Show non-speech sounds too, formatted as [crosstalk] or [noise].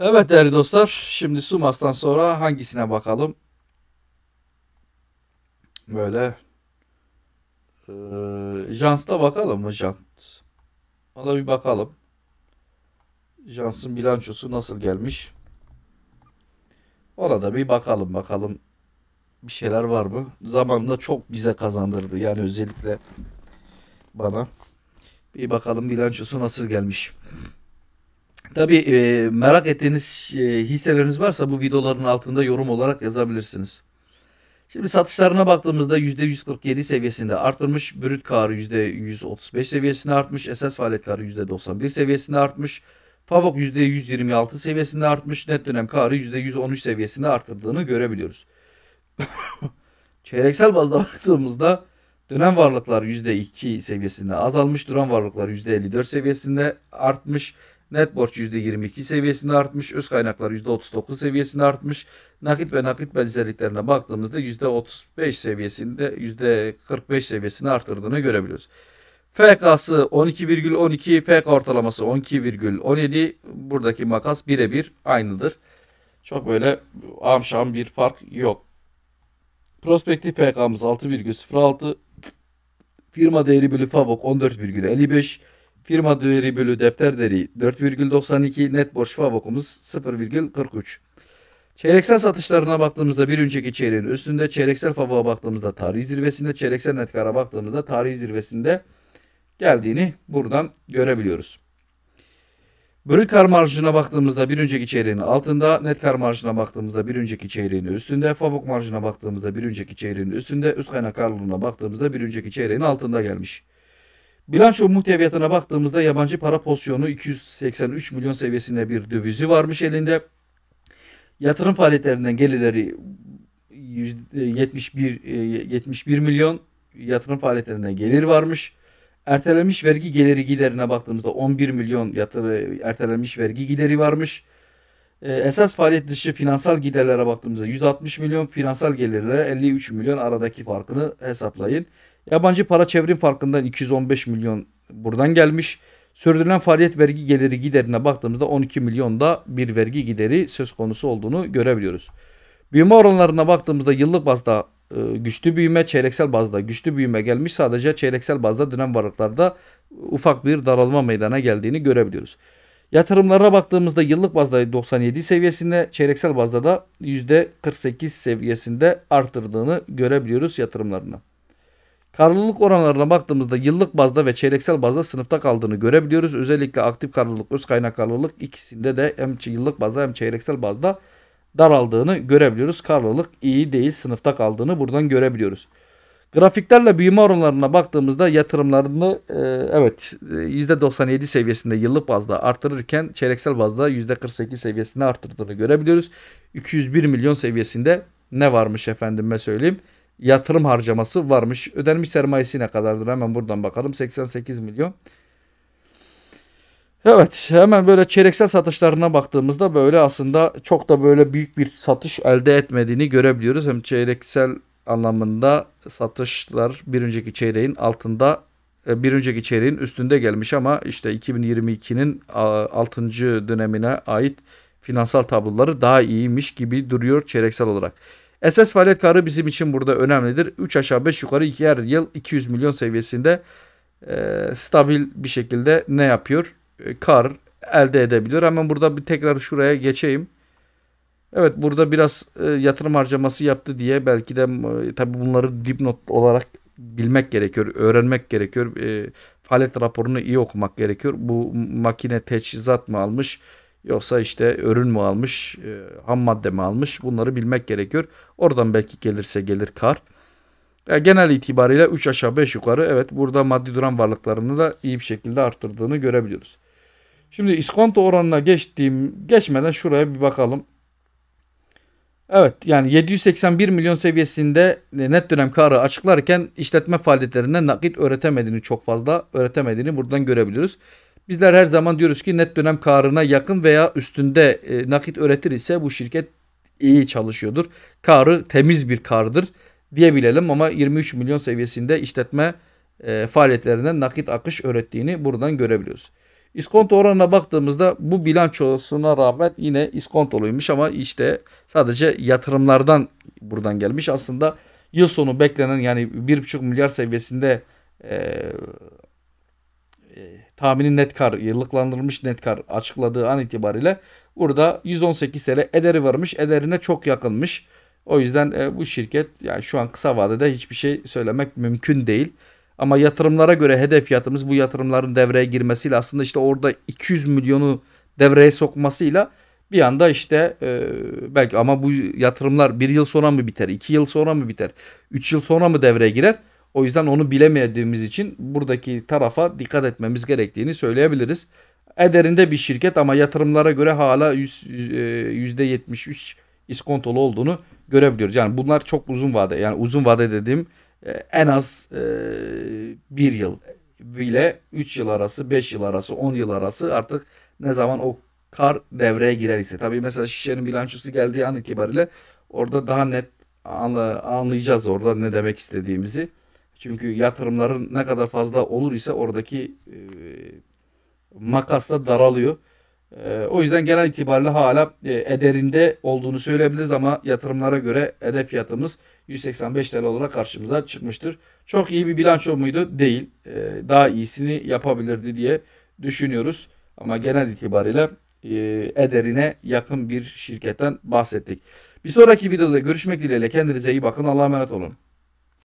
Evet değerli dostlar şimdi Sumas'tan sonra hangisine bakalım? Böyle ee, Jans'ta bakalım mı Jans? Ona bir bakalım. Jans'ın bilançosu nasıl gelmiş? Ona da bir bakalım bakalım bir şeyler var mı? Zamanında çok bize kazandırdı yani özellikle bana. Bir bakalım bilançosu nasıl gelmiş. Tabii e, merak ettiğiniz e, hisseleriniz varsa bu videoların altında yorum olarak yazabilirsiniz. Şimdi satışlarına baktığımızda %147 seviyesinde artırmış, brüt karı %135 seviyesinde artmış, esas faaliyet karı %91 seviyesinde artmış, Pavok %126 seviyesinde artmış, net dönem karı %113 seviyesinde artırdığını görebiliyoruz. [coughs] Çeyreksel bazda baktığımızda dönem varlıklar %2 seviyesinde azalmış, duran varlıklar %54 seviyesinde artmış, Net borç %22 seviyesinde artmış. Öz kaynaklar %39 seviyesinde artmış. Nakit ve nakit benzerliklerine baktığımızda %35 seviyesinde %45 seviyesini arttırdığını görebiliyoruz. FK'sı 12,12, FK ortalaması 12,17. Buradaki makas birebir aynıdır. Çok böyle amşam bir fark yok. Prospektif FK'mız 6,06. Firma değeri bölü Fabok 14,55. Firma değeri bölü defter değeri 4,92 net borç favukumuz 0,43. Çeyreksel satışlarına baktığımızda bir önceki çeyreğin üstünde, çeyreksel favuğa baktığımızda tarih zirvesinde, çeyreksel net kara baktığımızda tarih zirvesinde geldiğini buradan görebiliyoruz. Brüt kar marjına baktığımızda bir önceki çeyreğin altında, net kar marjına baktığımızda bir önceki çeyreğin üstünde, fabuk marjına baktığımızda bir önceki çeyreğin üstünde, üst kaynak karlılığına baktığımızda bir önceki çeyreğin altında gelmiş. Bilanço muhteviyatına baktığımızda yabancı para pozisyonu 283 milyon seviyesinde bir dövizi varmış elinde. Yatırım faaliyetlerinden gelirleri 71 71 e, e, milyon yatırım faaliyetlerinden gelir varmış. Ertelenmiş vergi geliri giderine baktığımızda 11 milyon yatırı e, ertelenmiş vergi gideri varmış. Ee, esas faaliyet dışı finansal giderlere baktığımızda 160 milyon, finansal gelirlere 53 milyon aradaki farkını hesaplayın. Yabancı para çevrim farkından 215 milyon buradan gelmiş. Sürdürülen faaliyet vergi geliri giderine baktığımızda 12 milyon da bir vergi gideri söz konusu olduğunu görebiliyoruz. Büyüme oranlarına baktığımızda yıllık bazda e, güçlü büyüme, çeyreksel bazda güçlü büyüme gelmiş. Sadece çeyreksel bazda dönem varlıklarda ufak bir daralma meydana geldiğini görebiliyoruz. Yatırımlara baktığımızda yıllık bazda 97 seviyesinde, çeyreksel bazda da %48 seviyesinde arttırdığını görebiliyoruz yatırımlarını. Karlılık oranlarına baktığımızda yıllık bazda ve çeyreksel bazda sınıfta kaldığını görebiliyoruz. Özellikle aktif karlılık, öz kaynak karlılık ikisinde de hem yıllık bazda hem çeyreksel bazda daraldığını görebiliyoruz. Karlılık iyi değil sınıfta kaldığını buradan görebiliyoruz. Grafiklerle büyüme oranlarına baktığımızda yatırımlarını e, evet %97 seviyesinde yıllık bazda artırırken çeyreksel bazda %48 seviyesinde arttırdığını görebiliyoruz. 201 milyon seviyesinde ne varmış efendime söyleyeyim yatırım harcaması varmış. Ödenmiş sermayesi ne kadardır hemen buradan bakalım 88 milyon. Evet hemen böyle çeyreksel satışlarına baktığımızda böyle aslında çok da böyle büyük bir satış elde etmediğini görebiliyoruz. Hem çeyreksel anlamında satışlar bir önceki çeyreğin altında e, bir önceki çeyreğin üstünde gelmiş ama işte 2022'nin 6. dönemine ait finansal tabloları daha iyiymiş gibi duruyor çeyreksel olarak. Esas faaliyet karı bizim için burada önemlidir. 3 aşağı 5 yukarı her yıl 200 milyon seviyesinde e, stabil bir şekilde ne yapıyor? E, kar elde edebiliyor. Hemen burada bir tekrar şuraya geçeyim. Evet burada biraz e, yatırım harcaması yaptı diye belki de e, tabii bunları dipnot olarak bilmek gerekiyor, öğrenmek gerekiyor. E, faaliyet raporunu iyi okumak gerekiyor. Bu makine teçhizat mı almış yoksa işte ürün mü almış, e, ham madde mi almış bunları bilmek gerekiyor. Oradan belki gelirse gelir kar. E, genel itibariyle 3 aşağı 5 yukarı evet burada maddi duran varlıklarını da iyi bir şekilde arttırdığını görebiliyoruz. Şimdi iskonto oranına geçtiğim geçmeden şuraya bir bakalım. Evet yani 781 milyon seviyesinde net dönem karı açıklarken işletme faaliyetlerinden nakit öğretemediğini çok fazla öğretemediğini buradan görebiliyoruz. Bizler her zaman diyoruz ki net dönem karına yakın veya üstünde e, nakit öğretir ise bu şirket iyi çalışıyordur. Karı temiz bir kardır diyebilelim ama 23 milyon seviyesinde işletme e, faaliyetlerinden nakit akış öğrettiğini buradan görebiliyoruz. İskonto oranına baktığımızda bu bilançosuna rağmen yine iskontoluymuş ama işte sadece yatırımlardan buradan gelmiş. Aslında yıl sonu beklenen yani 1,5 milyar seviyesinde e, e, tahmini net kar, yıllıklandırılmış net kar açıkladığı an itibariyle burada 118 TL ederi varmış. Ederine çok yakınmış. O yüzden e, bu şirket yani şu an kısa vadede hiçbir şey söylemek mümkün değil. Ama yatırımlara göre hedef fiyatımız bu yatırımların devreye girmesiyle aslında işte orada 200 milyonu devreye sokmasıyla bir anda işte e, belki ama bu yatırımlar bir yıl sonra mı biter, iki yıl sonra mı biter, üç yıl sonra mı devreye girer? O yüzden onu bilemediğimiz için buradaki tarafa dikkat etmemiz gerektiğini söyleyebiliriz. Ederinde bir şirket ama yatırımlara göre hala %73 e, iskontolu olduğunu görebiliyoruz. Yani bunlar çok uzun vade yani uzun vade dediğim ee, en az e, bir yıl bile 3 yıl arası, 5 yıl arası, 10 yıl arası artık ne zaman o kar devreye girer ise. Tabii mesela şişenin bilançosu geldiği an itibariyle orada daha net anlayacağız orada ne demek istediğimizi. Çünkü yatırımların ne kadar fazla olur ise oradaki e, makas da daralıyor. Ee, o yüzden genel itibariyle hala e, ederinde olduğunu söyleyebiliriz ama yatırımlara göre hedef fiyatımız 185 TL olarak karşımıza çıkmıştır. Çok iyi bir bilanço muydu? Değil. Ee, daha iyisini yapabilirdi diye düşünüyoruz. Ama genel itibariyle e, ederine yakın bir şirketten bahsettik. Bir sonraki videoda görüşmek dileğiyle kendinize iyi bakın. Allah'a emanet olun.